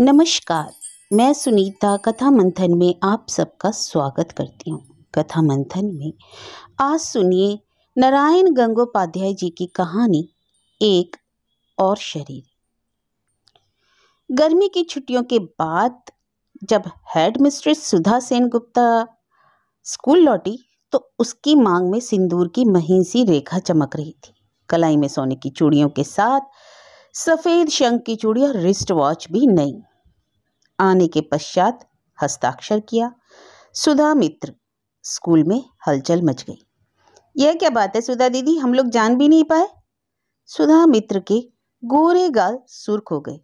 नमस्कार मैं सुनीता कथा मंथन में आप सबका स्वागत करती हूँ कथा मंथन में आज सुनिए नारायण गंगोपाध्याय जी की कहानी एक और शरीर गर्मी की छुट्टियों के बाद जब head mistress Sudha Sen Gupta school लौटी तो उसकी मांग में सिंदूर की महीन सी रेखा चमक रही थी कलाई में सोने की चूड़ियों के साथ सफ़ेद शंख की चूड़ी और रिस्ट वॉच भी नहीं आने के पश्चात हस्ताक्षर किया सुधा मित्र स्कूल में हलचल मच गई यह क्या बात है सुधा दीदी हम लोग जान भी नहीं पाए सुधा मित्र के गोरे गाल सुर्ख हो गए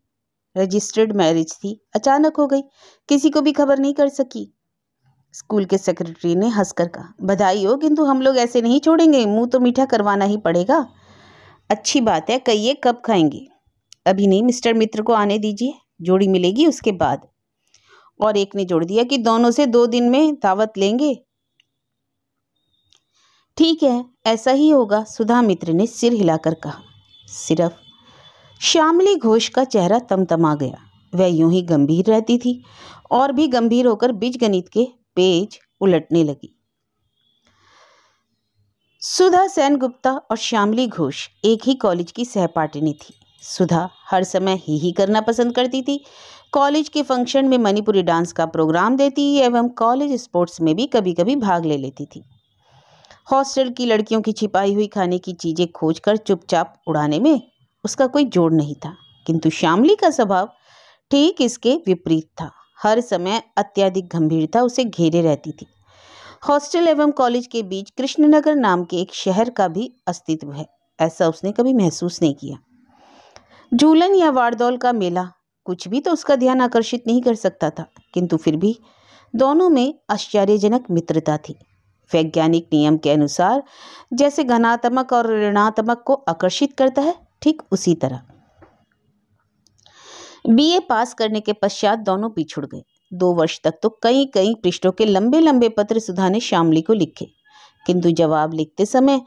रजिस्टर्ड मैरिज थी अचानक हो गई किसी को भी खबर नहीं कर सकी स्कूल के सेक्रेटरी ने हंसकर कहा बधाई हो किंतु हम लोग ऐसे नहीं छोड़ेंगे मुंह तो मीठा करवाना ही पड़ेगा अच्छी बात है कहिए कब खाएंगे अभी नहीं मिस्टर मित्र को आने दीजिए जोड़ी मिलेगी उसके बाद और एक ने जोड़ दिया कि दोनों से दो दिन में दावत लेंगे ठीक है ऐसा ही होगा सुधा मित्र ने सिर हिलाकर कहा सिर्फ श्यामली घोष का चेहरा तमतमा गया वह यूं ही गंभीर रहती थी और भी गंभीर होकर बीजगणित के पेज उलटने लगी सुधा सेन गुप्ता और श्यामली घोष एक ही कॉलेज की सहपाठिनी थी सुधा हर समय ही ही करना पसंद करती थी कॉलेज के फंक्शन में मणिपुरी डांस का प्रोग्राम देती एवं कॉलेज स्पोर्ट्स में भी कभी कभी भाग ले लेती थी हॉस्टल की लड़कियों की छिपाई हुई खाने की चीज़ें खोज कर चुपचाप उड़ाने में उसका कोई जोड़ नहीं था किंतु श्यामली का स्वभाव ठीक इसके विपरीत था हर समय अत्यधिक गंभीरता उसे घेरे रहती थी हॉस्टल एवं कॉलेज के बीच कृष्णनगर नाम के एक शहर का भी अस्तित्व है ऐसा उसने कभी महसूस नहीं किया झूलन या वारदौल का मेला कुछ भी तो उसका ध्यान आकर्षित नहीं कर सकता था किंतु फिर भी दोनों में आश्चर्यजनक मित्रता थी वैज्ञानिक नियम के अनुसार जैसे घनात्मक और ऋणात्मक को आकर्षित करता है ठीक उसी तरह बीए पास करने के पश्चात दोनों पिछुड़ गए दो वर्ष तक तो कई कई पृष्ठों के लंबे लंबे पत्र सुधा ने श्यामली को लिखे किंतु जवाब लिखते समय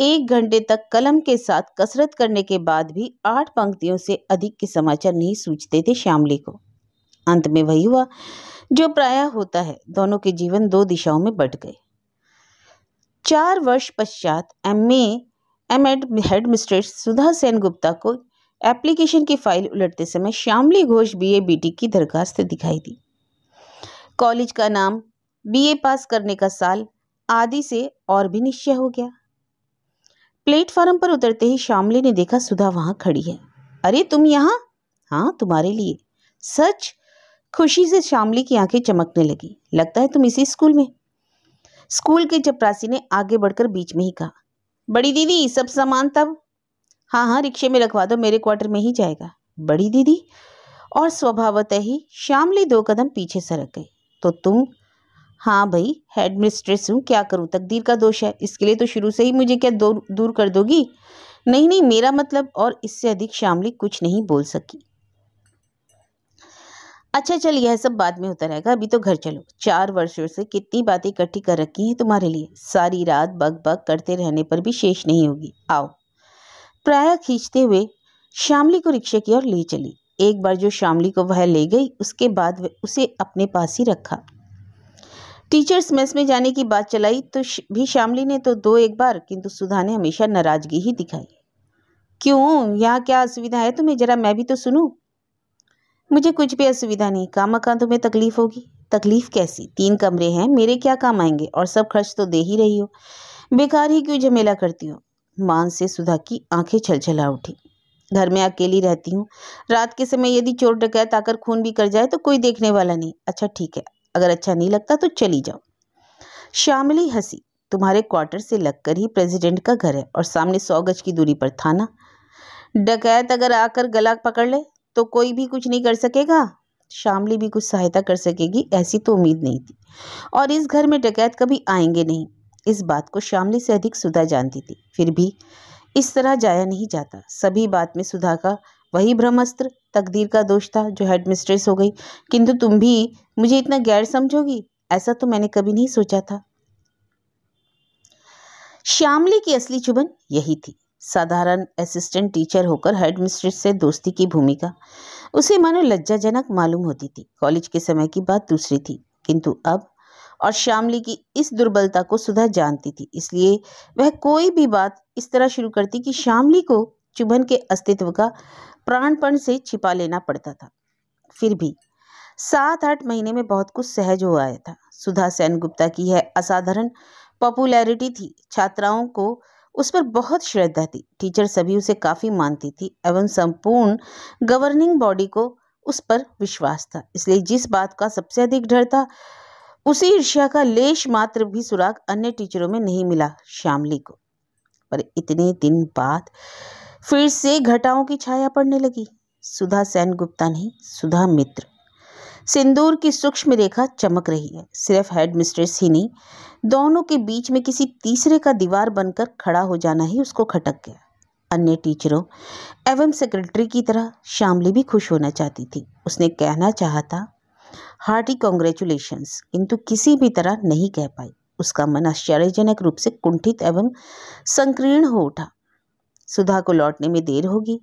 एक घंटे तक कलम के साथ कसरत करने के बाद भी आठ पंक्तियों से अधिक के समाचार नहीं सूझते थे श्यामली को अंत में वही हुआ जो प्रायः होता है दोनों के जीवन दो दिशाओं में बट गए चार वर्ष पश्चात M M Ed head mistress Sudha Sen Gupta को एप्लीकेशन की फाइल उलटते समय श्यामली घोष बीए बीटी की दरखास्त दिखाई दी कॉलेज का नाम बीए पास करने का साल आदि से और भी निश्चय हो गया प्लेटफार्म पर उतरते ही श्यामली ने देखा सुधा वहां खड़ी है अरे तुम यहाँ हाँ तुम्हारे लिए सच खुशी से श्यामली की आंखें चमकने लगी लगता है तुम इसी स्कूल में स्कूल के चपरासी ने आगे बढ़कर बीच में ही कहा बड़ी दीदी सब सामान तब हाँ हाँ रिक्शे में रखवा दो मेरे क्वार्टर में ही जाएगा बड़ी दीदी और स्वभावतः ही श्यामली दो कदम पीछे सरक गई तो तुम हाँ भाई हेड मिस्ट्रेस हूँ क्या करूँ तकदीर का दोष है इसके लिए तो शुरू से ही मुझे क्या दूर दूर कर दोगी नहीं नहीं मेरा मतलब और इससे अधिक शामली कुछ नहीं बोल सकी अच्छा चल यह सब बाद में होता रहेगा अभी तो घर चलो चार वर्षों से कितनी बातें इकट्ठी कर रखी हैं तुम्हारे लिए सारी रात बग बग करते रहने पर भी शेष नहीं होगी आओ प्राय खींचते हुए शामली को रिक्शे की ओर ले चली एक बार जो शामली को वह ले गई उसके बाद उसे अपने पास ही रखा टीचर्स मेस में जाने की बात चलाई तो भी श्यामली ने तो दो एक बार किंतु सुधा ने हमेशा नाराजगी ही दिखाई क्यों यहाँ क्या असुविधा है तुम्हें जरा मैं भी तो सुनूं मुझे कुछ भी असुविधा नहीं काम का तुम्हें तकलीफ होगी तकलीफ कैसी तीन कमरे हैं मेरे क्या काम आएंगे और सब खर्च तो दे ही रही हो बेकार ही क्यों झमेला करती हो मान से सुधा की आंखें छलछला उठी घर में अकेली रहती हूँ रात के समय यदि चोर डकैत आकर खून भी कर जाए तो कोई देखने वाला नहीं अच्छा ठीक है अगर अच्छा नहीं लगता तो चली जाओ शामिली हंसी तुम्हारे क्वार्टर से लगकर ही प्रेसिडेंट का घर है और सामने सौ गज की दूरी पर थाना डकैत अगर आकर गला पकड़ ले तो कोई भी कुछ नहीं कर सकेगा शामली भी कुछ सहायता कर सकेगी ऐसी तो उम्मीद नहीं थी और इस घर में डकैत कभी आएंगे नहीं इस बात को शामली से अधिक सुधा जानती थी फिर भी इस तरह जाया नहीं जाता सभी बात में सुधा का वही ब्रह्मास्त्र तकदीर का दोष था जो हेड मिस्ट्रेस हो गई किंतु तुम भी मुझे इतना गैर समझोगी ऐसा तो मैंने कभी नहीं सोचा था श्यामली की असली चुबन यही थी साधारण असिस्टेंट टीचर होकर हेड मिस्ट्रेस से दोस्ती की भूमिका उसे मानो लज्जाजनक मालूम होती थी कॉलेज के समय की बात दूसरी थी किंतु अब और श्यामली की इस दुर्बलता को सुधा जानती थी इसलिए वह कोई भी बात इस तरह शुरू करती कि श्यामली को चुभन के अस्तित्व का प्राणपण से छिपा लेना पड़ता था फिर भी सात आठ महीने में बहुत कुछ सहज हो आया था सुधा सेन गुप्ता की यह असाधारण पॉपुलैरिटी थी छात्राओं को उस पर बहुत श्रद्धा थी टीचर सभी उसे काफ़ी मानती थी एवं संपूर्ण गवर्निंग बॉडी को उस पर विश्वास था इसलिए जिस बात का सबसे अधिक डर था उसी ईर्ष्या का लेश मात्र भी सुराग अन्य टीचरों में नहीं मिला श्यामली को पर इतने दिन बाद फिर से घटाओं की छाया पड़ने लगी सुधा सेन गुप्ता नहीं सुधा मित्र सिंदूर की सूक्ष्म रेखा चमक रही है सिर्फ हेड मिस्ट्रेस ही नहीं दोनों के बीच में किसी तीसरे का दीवार बनकर खड़ा हो जाना ही उसको खटक गया अन्य टीचरों एवं सेक्रेटरी की तरह शामली भी खुश होना चाहती थी उसने कहना चाहा था हार्टी कॉन्ग्रेचुलेशंस किंतु किसी भी तरह नहीं कह पाई उसका मन आश्चर्यजनक रूप से कुंठित एवं संकीर्ण हो उठा सुधा को लौटने में देर होगी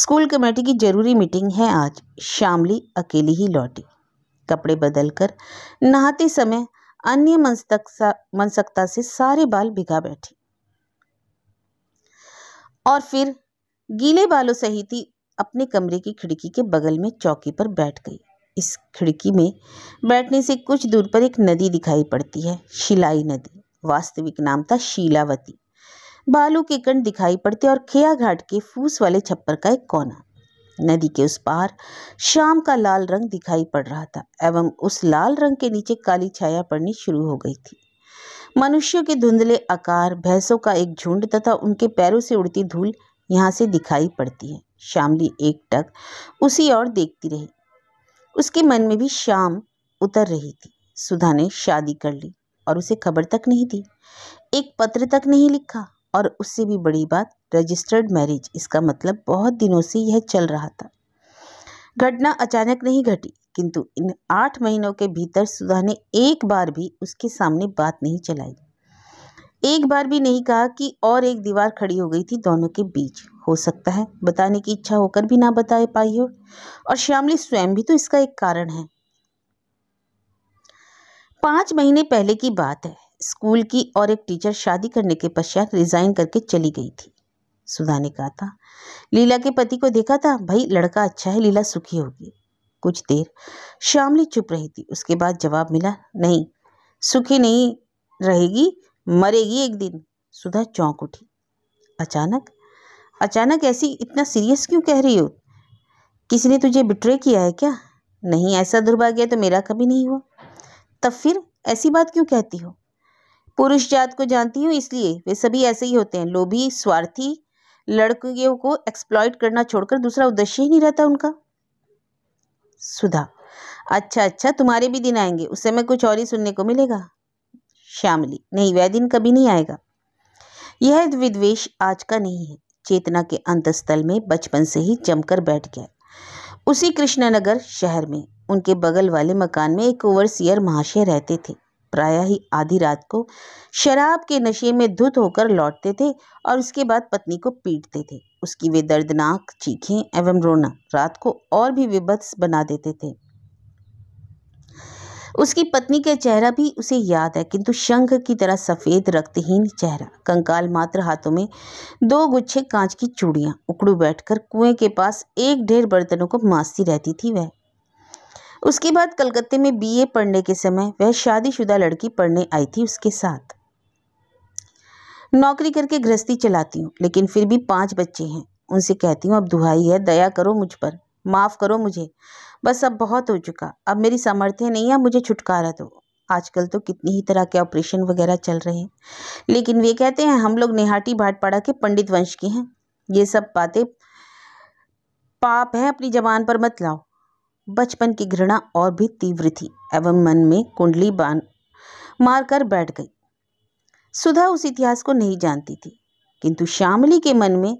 स्कूल कमेटी की जरूरी मीटिंग है आज शामली अकेली ही लौटी कपड़े बदलकर नहाते समय अन्य मनसकता से सारे बाल भिगा बैठी और फिर गीले बालों सहित ही अपने कमरे की खिड़की के बगल में चौकी पर बैठ गई इस खिड़की में बैठने से कुछ दूर पर एक नदी दिखाई पड़ती है शिलाई नदी वास्तविक नाम था शीलावती बालू के कण दिखाई पड़ते और खेया घाट के फूस वाले छप्पर का एक कोना नदी के उस पार शाम का लाल रंग दिखाई पड़ रहा था एवं उस लाल रंग के नीचे काली छाया पड़नी शुरू हो गई थी मनुष्यों के धुंधले आकार भैंसों का एक झुंड तथा उनके पैरों से उड़ती धूल यहाँ से दिखाई पड़ती है शामली एक टक उसी ओर देखती रही उसके मन में भी शाम उतर रही थी सुधा ने शादी कर ली और उसे खबर तक नहीं दी एक पत्र तक नहीं लिखा और उससे भी बड़ी बात रजिस्टर्ड मैरिज इसका मतलब बहुत दिनों से यह चल रहा था घटना अचानक नहीं घटी किंतु इन आठ महीनों के भीतर सुधा ने एक बार भी उसके सामने बात नहीं चलाई एक बार भी नहीं कहा कि और एक दीवार खड़ी हो गई थी दोनों के बीच हो सकता है बताने की इच्छा होकर भी ना बता पाई हो और श्यामली स्वयं भी तो इसका एक कारण है पांच महीने पहले की बात है स्कूल की और एक टीचर शादी करने के पश्चात रिज़ाइन करके चली गई थी सुधा ने कहा था लीला के पति को देखा था भाई लड़का अच्छा है लीला सुखी होगी कुछ देर श्यामली चुप रही थी उसके बाद जवाब मिला नहीं सुखी नहीं रहेगी मरेगी एक दिन सुधा चौंक उठी अचानक अचानक ऐसी इतना सीरियस क्यों कह रही हो किसी ने तुझे बिट्रे किया है क्या नहीं ऐसा दुर्भाग्य तो मेरा कभी नहीं हुआ तब फिर ऐसी बात क्यों कहती हो पुरुष जात को जानती हूँ इसलिए वे सभी ऐसे ही होते हैं लोभी स्वार्थी लड़कियों को एक्सप्लॉयट करना छोड़कर दूसरा उद्देश्य ही नहीं रहता उनका सुधा अच्छा अच्छा तुम्हारे भी दिन आएंगे उस समय कुछ और ही सुनने को मिलेगा श्यामली नहीं वह दिन कभी नहीं आएगा यह विद्वेश आज का नहीं है चेतना के अंतस्थल में बचपन से ही जमकर बैठ गया उसी कृष्णानगर शहर में उनके बगल वाले मकान में एक ओवरसियर महाशय रहते थे प्रायः ही आधी रात को शराब के नशे में धुत होकर लौटते थे और उसके बाद पत्नी को पीटते थे उसकी वे दर्दनाक चीखें एवं रोना रात को और भी विभत्स बना देते थे उसकी पत्नी का चेहरा भी उसे याद है किंतु शंख की तरह सफ़ेद रक्तहीन चेहरा कंकाल मात्र हाथों में दो गुच्छे कांच की चूड़ियां उकड़ू बैठकर कुएं के पास एक ढेर बर्तनों को मांसती रहती थी वह उसके बाद कलकत्ते में बीए पढ़ने के समय वह शादीशुदा लड़की पढ़ने आई थी उसके साथ नौकरी करके गृहस्थी चलाती हूँ लेकिन फिर भी पांच बच्चे हैं उनसे कहती हूँ अब दुहाई है दया करो मुझ पर माफ़ करो मुझे बस अब बहुत हो चुका अब मेरी सामर्थ्य नहीं है मुझे छुटकारा दो आजकल तो कितनी ही तरह के ऑपरेशन वगैरह चल रहे हैं लेकिन वे कहते हैं हम लोग नेहाटी भाटपाड़ा के पंडित वंश के हैं ये सब बातें पाप है अपनी जबान पर मत लाओ बचपन की घृणा और भी तीव्र थी एवं मन में कुंडली बान मारकर बैठ गई सुधा उस इतिहास को नहीं जानती थी किंतु श्यामली के मन में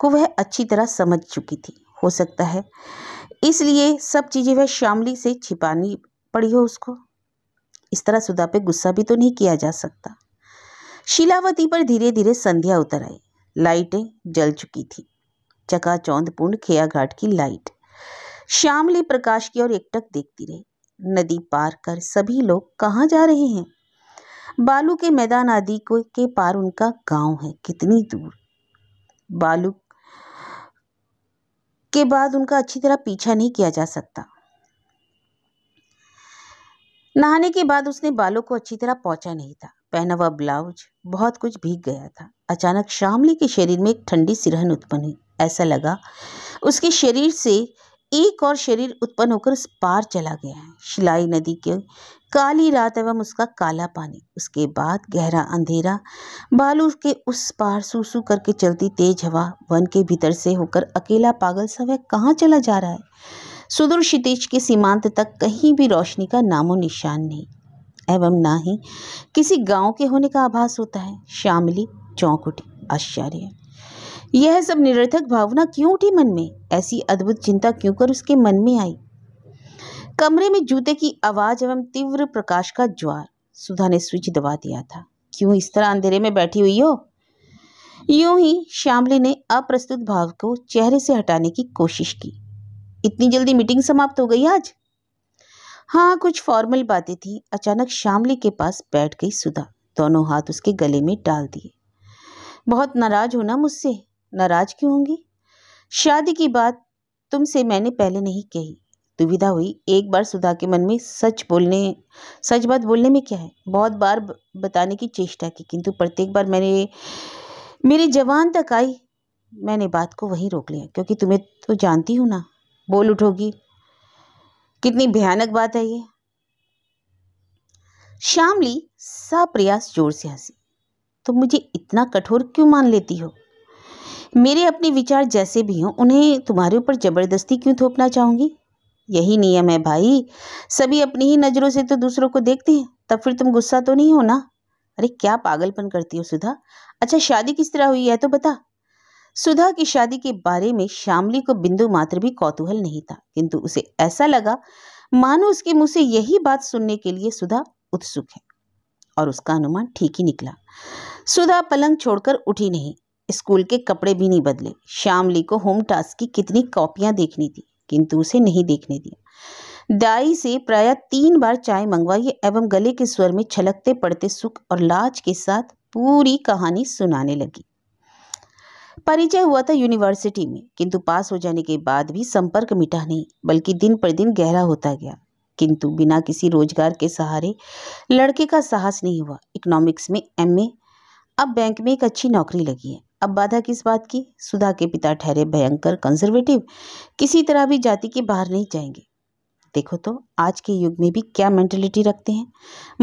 को वह अच्छी तरह समझ चुकी थी हो सकता है इसलिए सब चीज़ें वह श्यामली से छिपानी पड़ी हो उसको इस तरह सुधा पे गुस्सा भी तो नहीं किया जा सकता शिलावती पर धीरे धीरे संध्या उतर आई लाइटें जल चुकी थी खेया खेयाघाट की लाइट श्यामली प्रकाश की ओर एकटक देखती रही नदी पार कर सभी लोग कहाँ जा रहे हैं बालू के मैदान आदि को के पार उनका गांव है कितनी दूर बालू के बाद उनका अच्छी तरह पीछा नहीं किया जा सकता नहाने के बाद उसने बालों को अच्छी तरह पहुंचा नहीं था पहना हुआ ब्लाउज बहुत कुछ भीग गया था अचानक शामली के शरीर में एक ठंडी सिरहन उत्पन्न हुई ऐसा लगा उसके शरीर से एक और शरीर उत्पन्न होकर उस पार चला गया है शिलाई नदी के काली रात एवं उसका काला पानी उसके बाद गहरा अंधेरा बालू के उस पार सूसू करके चलती तेज हवा वन के भीतर से होकर अकेला पागल सा वह कहाँ चला जा रहा है सुदूर क्षितिज के सीमांत तक कहीं भी रोशनी का नामो निशान नहीं एवं ना ही किसी गांव के होने का आभास होता है श्यामली चौंक उठी आश्चर्य यह सब निरर्थक भावना क्यों उठी मन में ऐसी अद्भुत चिंता क्यों कर उसके मन में आई कमरे में जूते की आवाज एवं तीव्र प्रकाश का ज्वार सुधा ने स्विच दबा दिया था क्यों इस तरह अंधेरे में बैठी हुई हो यूं ही श्यामली ने अप्रस्तुत भाव को चेहरे से हटाने की कोशिश की इतनी जल्दी मीटिंग समाप्त हो गई आज हाँ कुछ फॉर्मल बातें थी अचानक श्यामली के पास बैठ गई सुधा दोनों हाथ उसके गले में डाल दिए बहुत नाराज होना मुझसे नाराज क्यों होंगी शादी की बात तुमसे मैंने पहले नहीं कही दुविधा हुई एक बार सुधा के मन में सच बोलने सच बात बोलने में क्या है बहुत बार बताने की चेष्टा की किंतु प्रत्येक बार मैंने मेरी जवान तक आई मैंने बात को वहीं रोक लिया क्योंकि तुम्हें तो जानती हूँ ना बोल उठोगी कितनी भयानक बात है ये श्यामली सा प्रयास जोर से हंसी तुम तो मुझे इतना कठोर क्यों मान लेती हो मेरे अपने विचार जैसे भी हों उन्हें तुम्हारे ऊपर ज़बरदस्ती क्यों थोपना चाहूँगी यही नियम है भाई सभी अपनी ही नज़रों से तो दूसरों को देखते हैं तब फिर तुम गुस्सा तो नहीं हो ना अरे क्या पागलपन करती हो सुधा अच्छा शादी किस तरह हुई है तो बता सुधा की शादी के बारे में श्यामली को बिंदु मात्र भी कौतूहल नहीं था किंतु उसे ऐसा लगा मानो उसके मुंह से यही बात सुनने के लिए सुधा उत्सुक है और उसका अनुमान ठीक ही निकला सुधा पलंग छोड़कर उठी नहीं स्कूल के कपड़े भी नहीं बदले श्यामली को होम टास्क की कितनी कॉपियां देखनी थी किंतु उसे नहीं देखने दिया दाई से प्राय तीन बार चाय मंगवाई एवं गले के स्वर में छलकते पड़ते सुख और लाज के साथ पूरी कहानी सुनाने लगी परिचय हुआ था यूनिवर्सिटी में किंतु पास हो जाने के बाद भी संपर्क मिटा नहीं बल्कि दिन पर दिन गहरा होता गया किंतु बिना किसी रोजगार के सहारे लड़के का साहस नहीं हुआ इकोनॉमिक्स में एमए अब बैंक में एक अच्छी नौकरी लगी है अब बाधा किस बात की सुधा के पिता ठहरे भयंकर कंजर्वेटिव किसी तरह भी जाति के बाहर नहीं जाएंगे देखो तो आज के युग में भी क्या मेंटेलिटी रखते हैं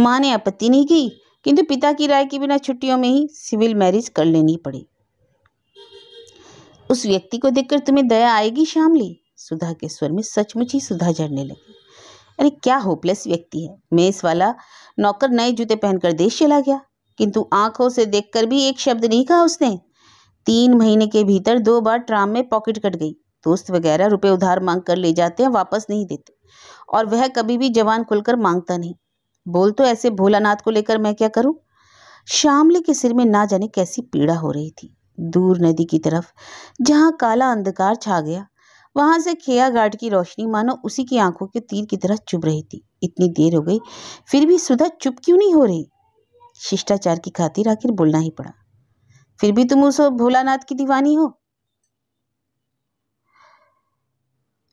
माँ ने आपत्ति नहीं की किंतु पिता की राय के बिना छुट्टियों में ही सिविल मैरिज कर लेनी पड़ी उस व्यक्ति को देखकर तुम्हें दया आएगी श्यामली सुधा के स्वर में सचमुच ही सुधा झड़ने लगी अरे क्या होपलेस व्यक्ति है मेस वाला नौकर नए जूते पहनकर देश चला गया किंतु आंखों से देखकर भी एक शब्द नहीं कहा उसने तीन महीने के भीतर दो बार ट्राम में पॉकेट कट गई दोस्त वगैरह रुपए उधार मांग कर ले जाते हैं वापस नहीं देते और वह कभी भी जवान खुलकर मांगता नहीं बोल तो ऐसे भोलानाथ को लेकर मैं क्या करूं श्यामले के सिर में ना जाने कैसी पीड़ा हो रही थी दूर नदी की तरफ जहाँ काला अंधकार छा गया वहां से खेया घाट की रोशनी मानो उसी की आंखों के तीर की तरह चुभ रही थी इतनी देर हो गई फिर भी सुधा चुप क्यों नहीं हो रही शिष्टाचार की खातिर आखिर बोलना ही पड़ा फिर भी तुम उस भोलानाथ की दीवानी हो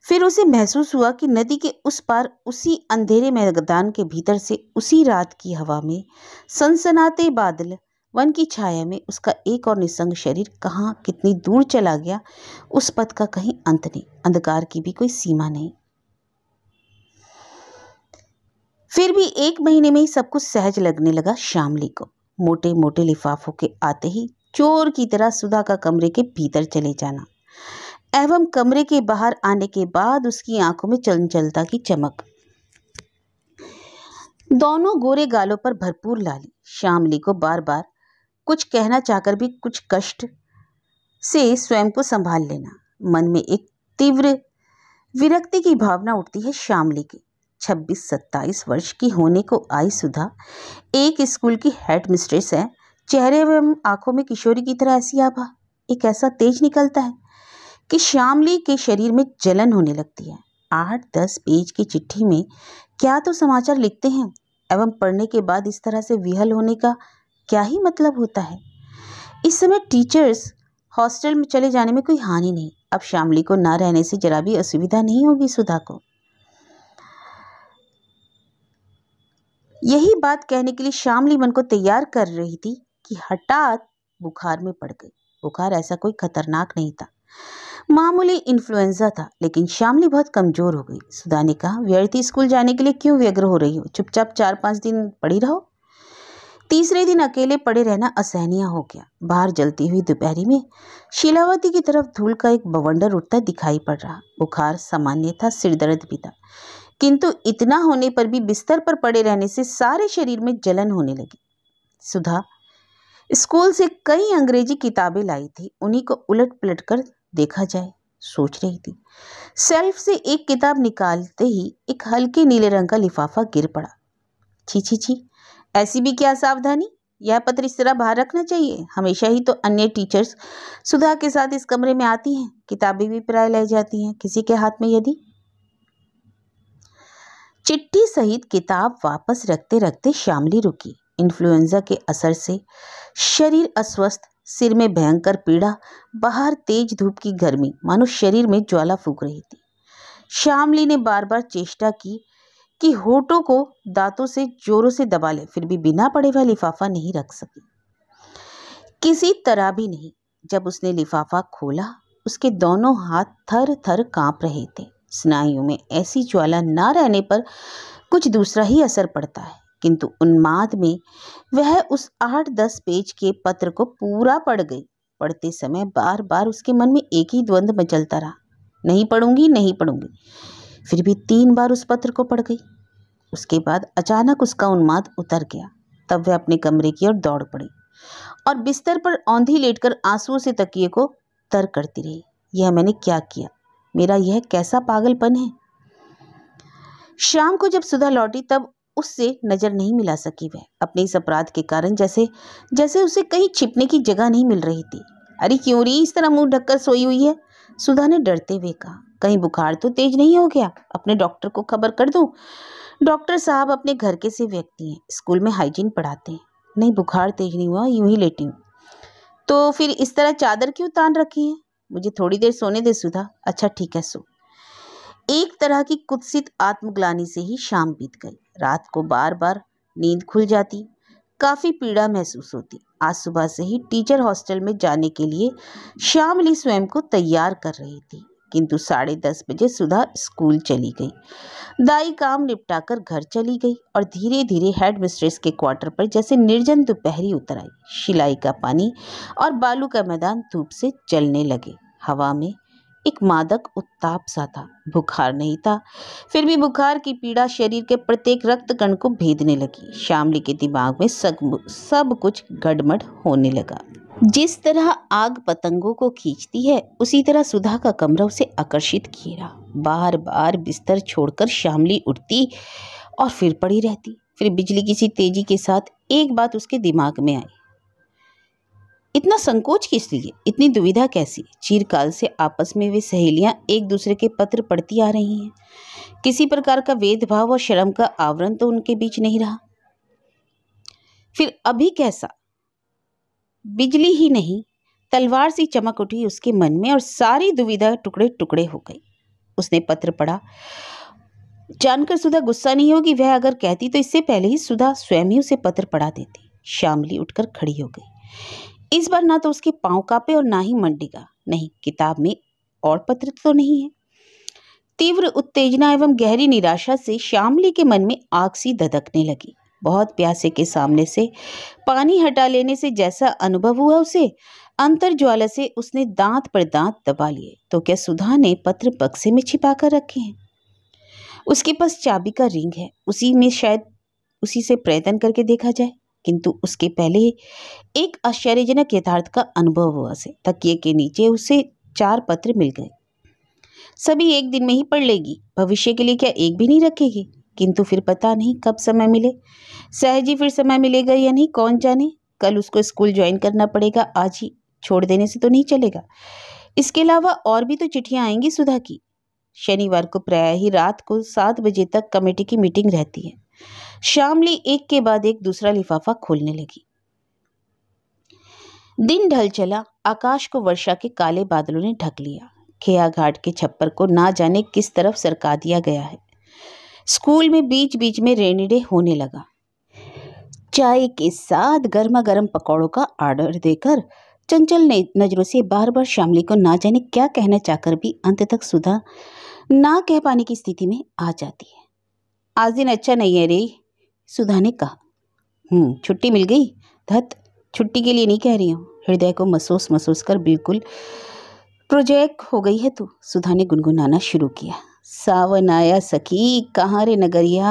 फिर उसे महसूस हुआ कि नदी के उस पार उसी अंधेरे मैदान के भीतर से उसी रात की हवा में सनसनाते बादल वन की छाया में उसका एक और निसंग शरीर कहाँ कितनी दूर चला गया उस पथ का कहीं अंत नहीं अंधकार की भी कोई सीमा नहीं फिर भी एक महीने में ही सब कुछ सहज लगने लगा शामली को मोटे मोटे लिफाफों के आते ही चोर की तरह सुधा का कमरे के भीतर चले जाना एवं कमरे के बाहर आने के बाद उसकी आंखों में चंचलता की चमक दोनों गोरे गालों पर भरपूर लाली श्यामली को बार बार कुछ कहना चाहकर भी कुछ कष्ट से स्वयं को संभाल लेना मन में एक तीव्र विरक्ति की भावना उठती है श्यामली की छब्बीस सत्ताईस वर्ष की होने को आई सुधा एक स्कूल की हेड मिस्ट्रेस है चेहरे एवं आंखों में किशोरी की तरह ऐसी आभा एक ऐसा तेज निकलता है कि श्यामली के शरीर में जलन होने लगती है आठ दस पेज की चिट्ठी में क्या तो समाचार लिखते हैं एवं पढ़ने के बाद इस तरह से विहल होने का क्या ही मतलब होता है इस समय टीचर्स हॉस्टल में चले जाने में कोई हानि नहीं अब श्यामली को ना रहने से जरा भी असुविधा नहीं होगी सुधा को यही बात कहने के लिए श्यामली मन को तैयार कर रही थी कि हठात बुखार में पड़ गई बुखार ऐसा कोई खतरनाक नहीं था मामूली इन्फ्लुएंजा था लेकिन श्यामली बहुत कमज़ोर हो गई सुधा ने कहा व्यर्थी स्कूल जाने के लिए क्यों व्यग्र हो रही हो चुपचाप चार पांच दिन पड़ी रहो तीसरे दिन अकेले पड़े रहना असहनीय हो गया बाहर जलती हुई दोपहरी में शिलावती की तरफ धूल का एक बवंडर उठता दिखाई पड़ रहा बुखार सामान्य था सिरदर्द भी था किंतु इतना होने पर भी बिस्तर पर पड़े रहने से सारे शरीर में जलन होने लगी सुधा स्कूल से कई अंग्रेजी किताबें लाई थी उन्हीं को उलट पलट कर देखा जाए सोच रही थी सेल्फ से एक किताब निकालते ही एक हल्के नीले रंग का लिफाफा गिर पड़ा छी छी छी ऐसी भी क्या सावधानी यह पत्र इस तरह बाहर रखना चाहिए हमेशा ही तो अन्य टीचर्स सुधा के साथ इस कमरे में आती हैं किताबें भी प्राय ले जाती हैं किसी के हाथ में यदि चिट्ठी सहित किताब वापस रखते रखते शामली रुकी इन्फ्लुएंजा के असर से शरीर अस्वस्थ सिर में भयंकर पीड़ा बाहर तेज धूप की गर्मी मानो शरीर में ज्वाला फूक रही थी श्यामली ने बार बार चेष्टा की कि होठों को दांतों से जोरों से दबा ले फिर भी बिना पड़े वह लिफाफा नहीं रख सकी किसी तरह भी नहीं जब उसने लिफाफा खोला उसके दोनों हाथ थर थर कांप रहे थे स्नायुओं में ऐसी ज्वाला ना रहने पर कुछ दूसरा ही असर पड़ता है किंतु उन्माद में वह उस आठ दस पेज के पत्र को पूरा पढ़ गई पढ़ते समय बार बार उसके मन में एक ही द्वंद्व मचलता रहा नहीं पढ़ूंगी नहीं पढ़ूंगी फिर भी तीन बार उस पत्र को पढ़ गई उसके बाद अचानक उसका उन्माद उतर गया तब वह अपने कमरे की ओर दौड़ पड़ी और बिस्तर पर औंधी लेटकर आंसुओं से तकिए को तर करती रही यह मैंने क्या किया मेरा यह कैसा पागलपन है शाम को जब सुधा लौटी तब उससे नज़र नहीं मिला सकी वह अपने इस अपराध के कारण जैसे जैसे उसे कहीं छिपने की जगह नहीं मिल रही थी अरे क्यों री इस तरह मुंह ढककर सोई हुई है सुधा ने डरते हुए कहा कहीं बुखार तो तेज नहीं हो गया अपने डॉक्टर को खबर कर दूं डॉक्टर साहब अपने घर के से व्यक्ति हैं स्कूल में हाइजीन पढ़ाते हैं नहीं बुखार तेज नहीं हुआ यूं ही लेटी हूँ तो फिर इस तरह चादर क्यों तान रखी है मुझे थोड़ी देर सोने दे सुधा अच्छा ठीक है सो एक तरह की कुत्सित आत्मग्लानी से ही शाम बीत गई रात को बार बार नींद खुल जाती काफ़ी पीड़ा महसूस होती आज सुबह से ही टीचर हॉस्टल में जाने के लिए श्यामली स्वयं को तैयार कर रही थी किंतु साढ़े दस बजे सुधा स्कूल चली गई दाई काम निपटाकर घर चली गई और धीरे धीरे हेड मिस्ट्रेस के क्वार्टर पर जैसे निर्जन दोपहरी उतर आई शिलाई का पानी और बालू का मैदान धूप से चलने लगे हवा में एक मादक उत्ताप सा था बुखार नहीं था फिर भी बुखार की पीड़ा शरीर के प्रत्येक रक्त कण को भेदने लगी शामली के दिमाग में सब सब कुछ गड़मड़ होने लगा जिस तरह आग पतंगों को खींचती है उसी तरह सुधा का कमरा उसे आकर्षित घेरा बार बार बिस्तर छोड़कर शामली उठती और फिर पड़ी रहती फिर बिजली किसी तेजी के साथ एक बात उसके दिमाग में आई इतना संकोच किस लिए इतनी दुविधा कैसी चीरकाल से आपस में वे सहेलियां एक दूसरे के पत्र पढ़ती आ रही हैं किसी प्रकार का वेदभाव और शर्म का आवरण तो उनके बीच नहीं रहा फिर अभी कैसा बिजली ही नहीं तलवार सी चमक उठी उसके मन में और सारी दुविधा टुकड़े टुकड़े हो गई उसने पत्र पढ़ा जानकर सुधा गुस्सा नहीं होगी वह अगर कहती तो इससे पहले ही सुधा स्वयं ही उसे पत्र पढ़ा देती शामली उठकर खड़ी हो गई इस बार ना तो उसके पाँव कांपे और ना ही मंडी का नहीं किताब में और पत्र तो नहीं है तीव्र उत्तेजना एवं गहरी निराशा से श्यामली के मन में आग सी धधकने लगी बहुत प्यासे के सामने से पानी हटा लेने से जैसा अनुभव हुआ उसे अंतर ज्वाला से उसने दांत पर दांत दबा लिए तो क्या सुधा ने पत्र बक्से में छिपा कर रखे हैं उसके पास चाबी का रिंग है उसी में शायद उसी से प्रयत्न करके देखा जाए किंतु उसके पहले एक आश्चर्यजनक यथार्थ का अनुभव हुआ से तकिए के नीचे उसे चार पत्र मिल गए सभी एक दिन में ही पढ़ लेगी भविष्य के लिए क्या एक भी नहीं रखेगी किंतु फिर पता नहीं कब समय मिले सहजी फिर समय मिलेगा या नहीं कौन जाने कल उसको स्कूल ज्वाइन करना पड़ेगा आज ही छोड़ देने से तो नहीं चलेगा इसके अलावा और भी तो चिट्ठियाँ आएंगी सुधा की शनिवार को प्राय ही रात को सात बजे तक कमेटी की मीटिंग रहती है श्यामली एक के बाद एक दूसरा लिफाफा खोलने लगी दिन ढल चला आकाश को वर्षा के काले बादलों ने ढक लिया खेया घाट के छप्पर को ना जाने किस तरफ सरका दिया गया है स्कूल में बीच बीच में रेनिडे डे होने लगा चाय के साथ गर्मा गर्म पकौड़ों का आर्डर देकर चंचल नजरों से बार बार श्यामली को ना जाने क्या कहना चाहकर भी अंत तक सुधा ना कह पाने की स्थिति में आ जाती है आज दिन अच्छा नहीं है रे सुधा ने कहा हम्म, छुट्टी मिल गई धत छुट्टी के लिए नहीं कह रही हूँ हृदय को महसूस महसूस कर बिल्कुल प्रोजेक्ट हो गई है तू सुधा ने गुनगुनाना शुरू किया सावन आया सखी कहाँ रे नगरिया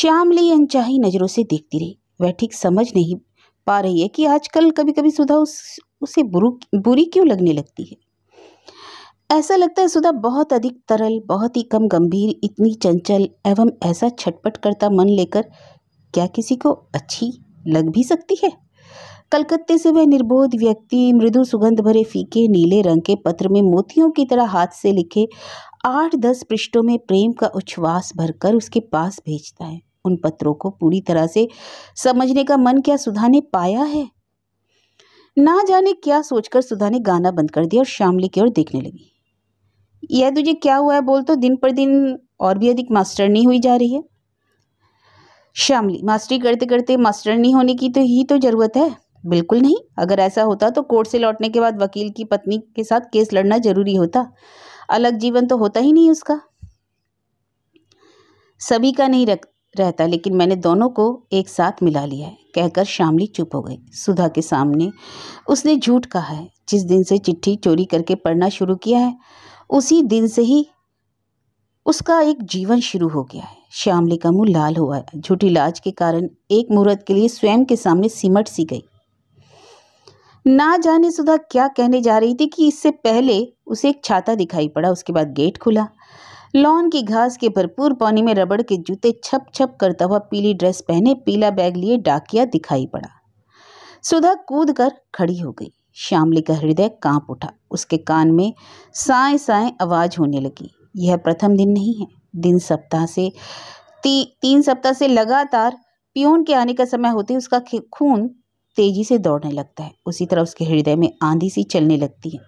श्यामली अनचाही नज़रों से देखती रही वह ठीक समझ नहीं पा रही है कि आजकल कभी कभी सुधा उस उसे बुरू बुरी क्यों लगने लगती है ऐसा लगता है सुधा बहुत अधिक तरल बहुत ही कम गंभीर इतनी चंचल एवं ऐसा छटपट करता मन लेकर क्या किसी को अच्छी लग भी सकती है कलकत्ते से वह निर्बोध व्यक्ति मृदु सुगंध भरे फीके नीले रंग के पत्र में मोतियों की तरह हाथ से लिखे आठ दस पृष्ठों में प्रेम का उच्छ्वास भरकर उसके पास भेजता है उन पत्रों को पूरी तरह से समझने का मन क्या सुधा ने पाया है ना जाने क्या सोचकर सुधा ने गाना बंद कर दिया और शामली की ओर देखने लगी यह तुझे क्या हुआ है बोल तो दिन पर दिन और भी अधिक मास्टर नहीं हुई जा रही है श्यामली मास्टरी करते करते मास्टर नहीं होने की तो ही तो ज़रूरत है बिल्कुल नहीं अगर ऐसा होता तो कोर्ट से लौटने के बाद वकील की पत्नी के साथ केस लड़ना जरूरी होता अलग जीवन तो होता ही नहीं उसका सभी का नहीं रख रहता लेकिन मैंने दोनों को एक साथ मिला लिया है कहकर शामली चुप हो गई सुधा के सामने उसने झूठ कहा है जिस दिन से चिट्ठी चोरी करके पढ़ना शुरू किया है उसी दिन से ही उसका एक जीवन शुरू हो गया है श्यामली का मुंह लाल हुआ है झूठी लाज के कारण एक मुहूर्त के लिए स्वयं के सामने सिमट सी गई ना जाने सुधा क्या कहने जा रही थी कि इससे पहले उसे एक छाता दिखाई पड़ा उसके बाद गेट खुला लॉन की घास के भरपूर पानी में रबड़ के जूते छप छप करता हुआ पीली ड्रेस पहने पीला बैग लिए डाकिया दिखाई पड़ा सुधा कूद कर खड़ी हो गई श्यामली का हृदय कांप उठा उसके कान में साए साए आवाज़ होने लगी यह प्रथम दिन नहीं है दिन सप्ताह से ती, तीन सप्ताह से लगातार पियोन के आने का समय होते उसका खून तेजी से दौड़ने लगता है उसी तरह उसके हृदय में आंधी सी चलने लगती है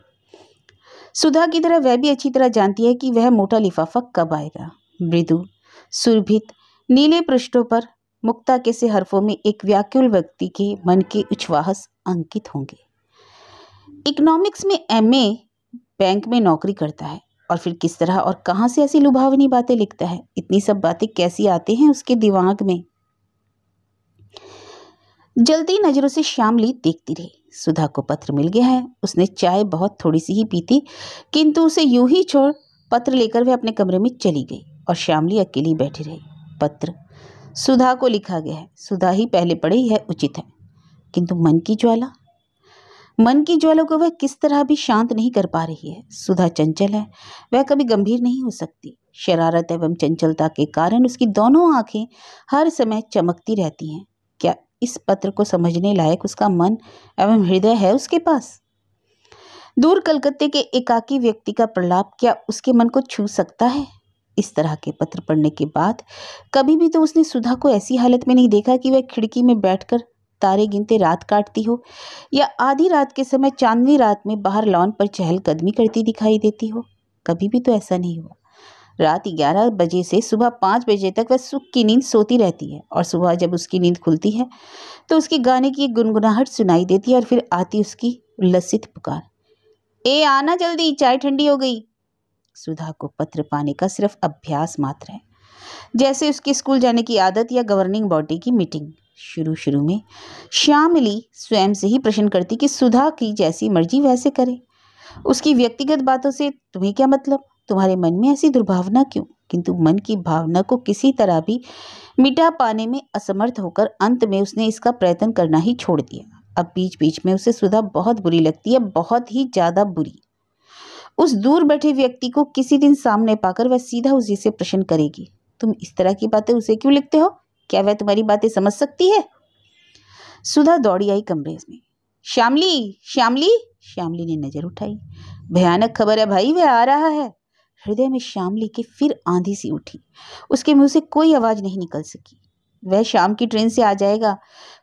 सुधा की तरह वह भी अच्छी तरह जानती है कि वह मोटा लिफाफा कब आएगा मृदु सुरभित नीले पृष्ठों पर मुक्ता के से हरफों में एक व्याकुल व्यक्ति के मन के उच्छ्वास अंकित होंगे इकोनॉमिक्स में एमए बैंक में नौकरी करता है और फिर किस तरह और कहाँ से ऐसी लुभावनी बातें लिखता है इतनी सब बातें कैसी आती हैं उसके दिमाग में जल्दी नज़रों से श्यामली देखती रही सुधा को पत्र मिल गया है उसने चाय बहुत थोड़ी सी ही पी थी किंतु उसे यूं ही छोड़ पत्र लेकर वह अपने कमरे में चली गई और श्यामली अकेली बैठी रही पत्र सुधा को लिखा गया है सुधा ही पहले पढ़ी यह उचित है किंतु मन की ज्वाला मन की ज्वाला को वह किस तरह भी शांत नहीं कर पा रही है सुधा चंचल है वह कभी गंभीर नहीं हो सकती शरारत एवं चंचलता के कारण उसकी दोनों आंखें हर समय चमकती रहती हैं क्या इस पत्र को समझने लायक उसका मन एवं हृदय है उसके पास दूर कलकत्ते के एकाकी व्यक्ति का प्रलाप क्या उसके मन को छू सकता है इस तरह के पत्र पढ़ने के बाद कभी भी तो उसने सुधा को ऐसी हालत में नहीं देखा कि वह खिड़की में बैठकर तारे गिनते रात काटती हो या आधी रात के समय चांदनी रात में बाहर लॉन पर चहलकदमी करती दिखाई देती हो कभी भी तो ऐसा नहीं हुआ रात ग्यारह बजे से सुबह पाँच बजे तक वह सुख की नींद सोती रहती है और सुबह जब उसकी नींद खुलती है तो उसके गाने की गुनगुनाहट सुनाई देती है और फिर आती उसकी उल्लसित पुकार ए आना जल्दी चाय ठंडी हो गई सुधा को पत्र पाने का सिर्फ अभ्यास मात्र है जैसे उसकी स्कूल जाने की आदत या गवर्निंग बॉडी की मीटिंग शुरू शुरू में श्यामली स्वयं से ही प्रश्न करती कि सुधा की जैसी मर्जी वैसे करे उसकी व्यक्तिगत बातों से तुम्हें क्या मतलब तुम्हारे मन में ऐसी दुर्भावना क्यों किंतु मन की भावना को किसी तरह भी मिटा पाने में असमर्थ होकर अंत में उसने इसका प्रयत्न करना ही छोड़ दिया अब बीच बीच में उसे सुधा बहुत बुरी लगती है बहुत ही ज़्यादा बुरी उस दूर बैठे व्यक्ति को किसी दिन सामने पाकर वह सीधा उसी से प्रश्न करेगी तुम इस तरह की बातें उसे क्यों लिखते हो क्या वह तुम्हारी बातें समझ सकती है सुधा दौड़ी आई कमरे में श्यामली श्यामली श्यामली ने नजर उठाई भयानक खबर है भाई वह आ रहा है हृदय में श्यामली की फिर आंधी सी उठी उसके मुंह से कोई आवाज़ नहीं निकल सकी वह शाम की ट्रेन से आ जाएगा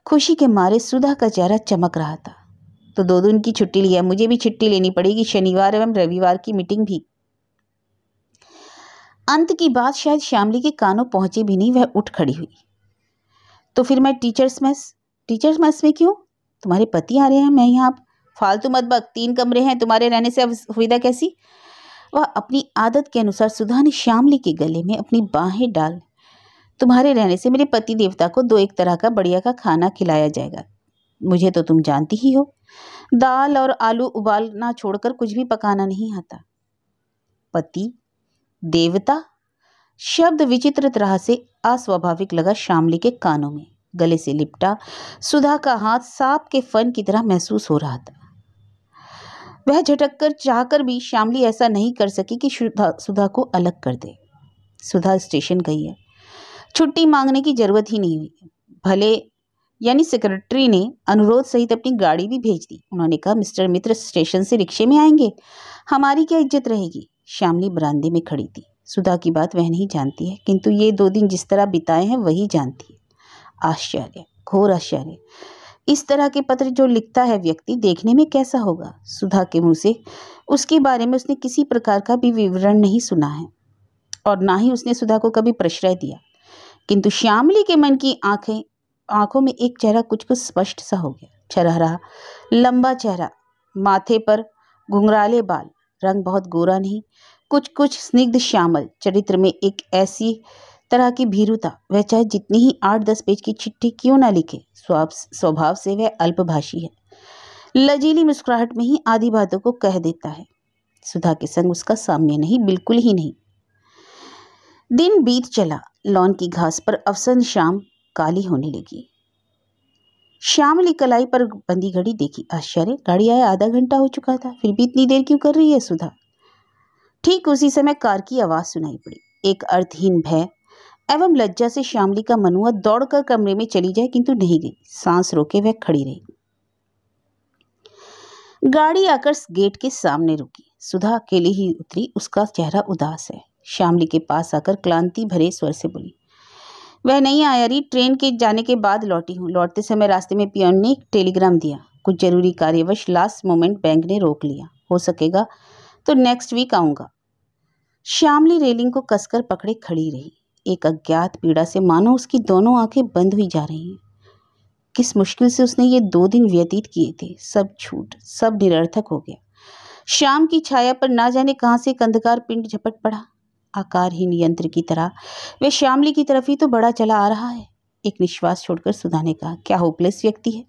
खुशी के मारे सुधा का चेहरा चमक रहा था तो दो दिन की छुट्टी लिया मुझे भी छुट्टी लेनी पड़ेगी शनिवार एवं रविवार की मीटिंग भी अंत की बात शायद श्यामली के कानों पहुंची भी नहीं वह उठ खड़ी हुई तो फिर मैं टीचर्स मेस टीचर्स मेस में क्यों तुम्हारे पति आ रहे हैं मैं यहाँ फालतू मत बक तीन कमरे हैं तुम्हारे रहने से अब सुविधा कैसी वह अपनी आदत के अनुसार सुधा ने श्यामली के गले में अपनी बाहें डाल तुम्हारे रहने से मेरे पति देवता को दो एक तरह का बढ़िया का खाना खिलाया जाएगा मुझे तो तुम जानती ही हो दाल और आलू उबालना छोड़कर कुछ भी पकाना नहीं आता पति देवता शब्द विचित्र तरह से अस्वाभाविक लगा शामली के कानों में गले से लिपटा सुधा का हाथ सांप के फन की तरह महसूस हो रहा था वह झटक कर चाहकर भी श्यामली ऐसा नहीं कर सकी कि सुधा सुधा को अलग कर दे सुधा स्टेशन गई है छुट्टी मांगने की जरूरत ही नहीं हुई भले यानी सेक्रेटरी ने अनुरोध सहित अपनी गाड़ी भी भेज दी उन्होंने कहा मिस्टर मित्र स्टेशन से रिक्शे में आएंगे हमारी क्या इज्जत रहेगी श्यामली बरामदे में खड़ी थी सुधा की बात वह नहीं जानती है किंतु ये दो दिन जिस तरह बिताए हैं वही जानती है आश्चर्य घोर आश्चर्य इस तरह के पत्र जो लिखता है व्यक्ति देखने में कैसा होगा सुधा के मुंह से उसके बारे में उसने किसी प्रकार का भी विवरण नहीं सुना है और ना ही उसने सुधा को कभी प्रश्रय दिया किंतु श्यामली के मन की आंखें आंखों में एक चेहरा कुछ कुछ स्पष्ट सा हो गया चरहरा लंबा चेहरा माथे पर घुंघराले बाल रंग बहुत गोरा नहीं कुछ कुछ स्निग्ध श्यामल चरित्र में एक ऐसी तरह की भीरुता वह चाहे जितनी ही आठ दस पेज की चिट्ठी क्यों ना लिखे स्वभाव से वह अल्पभाषी है लजीली मुस्कुराहट में ही आधी बातों को कह देता है सुधा के संग उसका सामने नहीं बिल्कुल ही नहीं दिन बीत चला लॉन की घास पर अवसन शाम काली होने लगी ने कलाई पर बंदी घड़ी देखी आश्चर्य गाड़ी आया आधा घंटा हो चुका था फिर भी इतनी देर क्यों कर रही है सुधा ठीक उसी समय कार की आवाज़ सुनाई पड़ी एक अर्थहीन भय एवं लज्जा से श्यामली का मनुआ दौड़कर कमरे में चली जाए किंतु नहीं गई सांस रोके वह खड़ी रही गाड़ी आकर गेट के सामने रुकी सुधा अकेले ही उतरी उसका चेहरा उदास है श्यामली के पास आकर क्लांति भरे स्वर से बोली वह नहीं आया रही ट्रेन के जाने के बाद लौटी हूँ लौटते समय रास्ते में पियोन ने टेलीग्राम दिया कुछ जरूरी कार्यवश लास्ट मोमेंट बैंक ने रोक लिया हो सकेगा तो नेक्स्ट वीक आऊँगा श्यामली रेलिंग को कसकर पकड़े खड़ी रही एक अज्ञात पीड़ा से मानो उसकी दोनों आंखें बंद हुई जा रही हैं किस मुश्किल से उसने ये दो दिन व्यतीत किए थे सब छूट सब निरर्थक हो गया शाम की छाया पर ना जाने कहाँ से कंधकार पिंड झपट पड़ा आकारहीन यंत्र की तरह वह श्यामली की तरफ ही तो बड़ा चला आ रहा है एक निश्वास छोड़कर सुधा ने कहा क्या होपलेस व्यक्ति है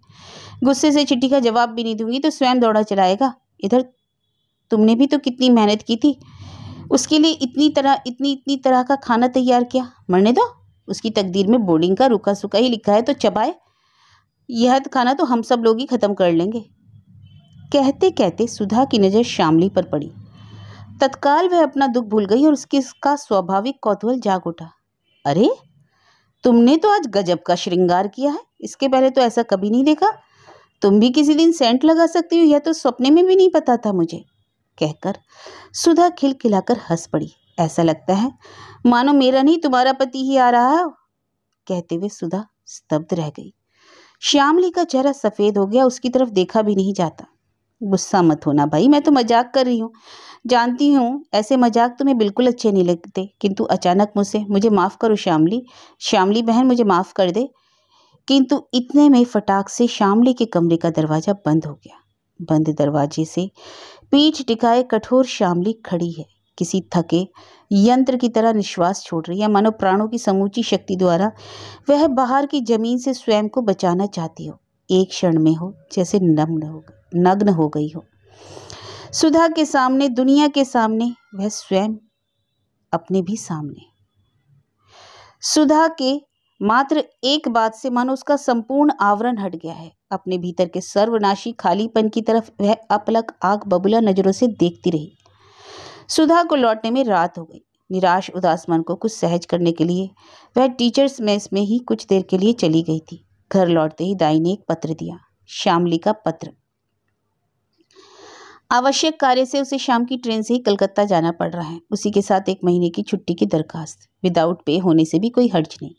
गुस्से से चिट्ठी का जवाब भी नहीं दूंगी तो स्वयं दौड़ा चलाएगा इधर तुमने भी तो कितनी मेहनत की थी उसके लिए इतनी तरह इतनी इतनी तरह का खाना तैयार किया मरने दो उसकी तकदीर में बोर्डिंग का रुका सूखा ही लिखा है तो चबाए यह खाना तो हम सब लोग ही ख़त्म कर लेंगे कहते कहते सुधा की नज़र शामली पर पड़ी तत्काल वह अपना दुख भूल गई और उसके का स्वाभाविक कौतूहल जाग उठा अरे तुमने तो आज गजब का श्रृंगार किया है इसके पहले तो ऐसा कभी नहीं देखा तुम भी किसी दिन सेंट लगा सकती हो यह तो सपने में भी नहीं पता था मुझे कहकर सुधा खिलखिलाकर हंस पड़ी ऐसा लगता है मानो मेरा नहीं तुम्हारा पति ही आ रहा है कहते हुए सुधा स्तब्ध रह गई श्यामली का चेहरा सफ़ेद हो गया उसकी तरफ देखा भी नहीं जाता गुस्सा मत होना भाई मैं तो मजाक कर रही हूँ जानती हूँ ऐसे मजाक तुम्हें बिल्कुल अच्छे नहीं लगते किंतु अचानक मुझसे मुझे माफ़ करो श्यामली श्यामली बहन मुझे माफ़ कर दे किंतु इतने में फटाक से श्यामली के कमरे का दरवाज़ा बंद हो गया बंद दरवाजे से पीठ टिकाए कठोर शामली खड़ी है किसी थके यंत्र की तरह निश्वास छोड़ रही है मानो प्राणों की समूची शक्ति द्वारा वह बाहर की जमीन से स्वयं को बचाना चाहती हो एक क्षण में हो जैसे नग्न हो नग्न हो गई हो सुधा के सामने दुनिया के सामने वह स्वयं अपने भी सामने सुधा के मात्र एक बात से मानो उसका संपूर्ण आवरण हट गया है अपने भीतर के सर्वनाशी खालीपन की तरफ वह अपलक आग बबुला नज़रों से देखती रही सुधा को लौटने में रात हो गई निराश उदास मन को कुछ सहज करने के लिए वह टीचर्स मेस में ही कुछ देर के लिए चली गई थी घर लौटते ही दाई ने एक पत्र दिया श्यामली का पत्र आवश्यक कार्य से उसे शाम की ट्रेन से ही कलकत्ता जाना पड़ रहा है उसी के साथ एक महीने की छुट्टी की दरखास्त विदाउट पे होने से भी कोई हर्ज नहीं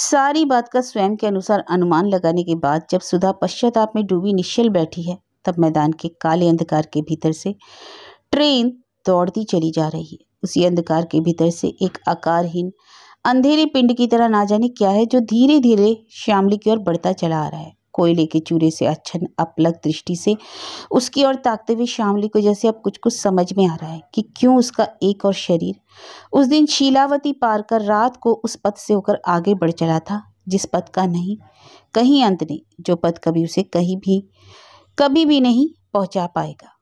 सारी बात का स्वयं के अनुसार अनुमान लगाने के बाद जब सुधा पश्चाताप में डूबी निश्चल बैठी है तब मैदान के काले अंधकार के भीतर से ट्रेन दौड़ती चली जा रही है उसी अंधकार के भीतर से एक आकारहीन अंधेरे पिंड की तरह ना जाने क्या है जो धीरे धीरे श्यामली की ओर बढ़ता चला आ रहा है कोयले के चूरे से अच्छन अपलक दृष्टि से उसकी ओर ताकते हुए श्यामली को जैसे अब कुछ कुछ समझ में आ रहा है कि क्यों उसका एक और शरीर उस दिन शीलावती पार कर रात को उस पथ से होकर आगे बढ़ चला था जिस पद का नहीं कहीं अंत नहीं जो पद कभी उसे कहीं भी कभी भी नहीं पहुंचा पाएगा